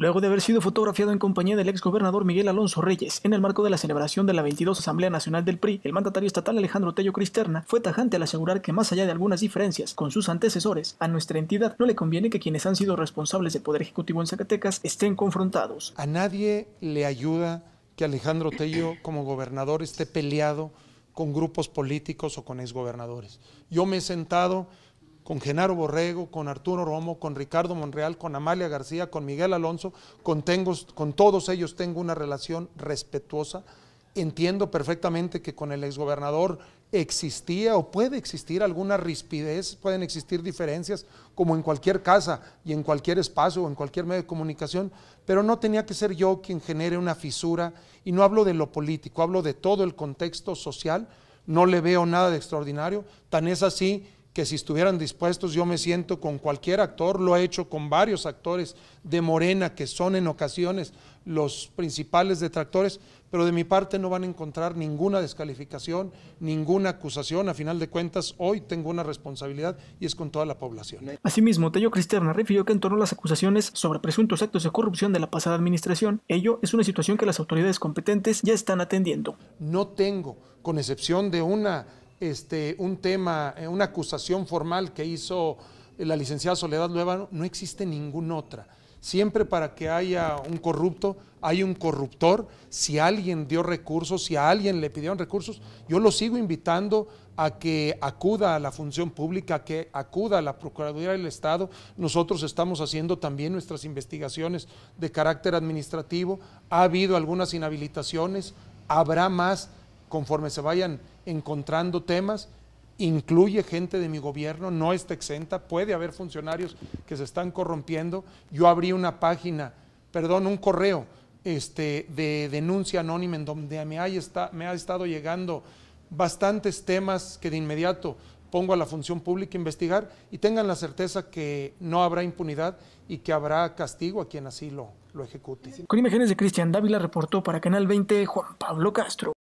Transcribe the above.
Luego de haber sido fotografiado en compañía del ex gobernador Miguel Alonso Reyes, en el marco de la celebración de la 22 Asamblea Nacional del PRI, el mandatario estatal Alejandro Tello Cristerna fue tajante al asegurar que más allá de algunas diferencias con sus antecesores, a nuestra entidad no le conviene que quienes han sido responsables del Poder Ejecutivo en Zacatecas estén confrontados. A nadie le ayuda que Alejandro Tello como gobernador esté peleado con grupos políticos o con exgobernadores. Yo me he sentado con Genaro Borrego, con Arturo Romo, con Ricardo Monreal, con Amalia García, con Miguel Alonso, con, con todos ellos tengo una relación respetuosa. Entiendo perfectamente que con el exgobernador existía o puede existir alguna rispidez, pueden existir diferencias, como en cualquier casa y en cualquier espacio o en cualquier medio de comunicación, pero no tenía que ser yo quien genere una fisura, y no hablo de lo político, hablo de todo el contexto social, no le veo nada de extraordinario, tan es así que si estuvieran dispuestos, yo me siento con cualquier actor, lo he hecho con varios actores de Morena, que son en ocasiones los principales detractores, pero de mi parte no van a encontrar ninguna descalificación, ninguna acusación. A final de cuentas, hoy tengo una responsabilidad y es con toda la población. Asimismo, Tello Cristiana refirió que en torno a las acusaciones sobre presuntos actos de corrupción de la pasada administración, ello es una situación que las autoridades competentes ya están atendiendo. No tengo, con excepción de una este, un tema, eh, una acusación formal que hizo la licenciada Soledad nueva no existe ninguna otra. Siempre para que haya un corrupto, hay un corruptor. Si alguien dio recursos, si a alguien le pidieron recursos, yo lo sigo invitando a que acuda a la función pública, a que acuda a la Procuraduría del Estado. Nosotros estamos haciendo también nuestras investigaciones de carácter administrativo. Ha habido algunas inhabilitaciones, habrá más conforme se vayan encontrando temas, incluye gente de mi gobierno, no está exenta, puede haber funcionarios que se están corrompiendo. Yo abrí una página, perdón, un correo este, de denuncia anónima en donde me, me ha estado llegando bastantes temas que de inmediato pongo a la función pública a investigar y tengan la certeza que no habrá impunidad y que habrá castigo a quien así lo, lo ejecute. Con imágenes de Cristian Dávila reportó para Canal 20 Juan Pablo Castro.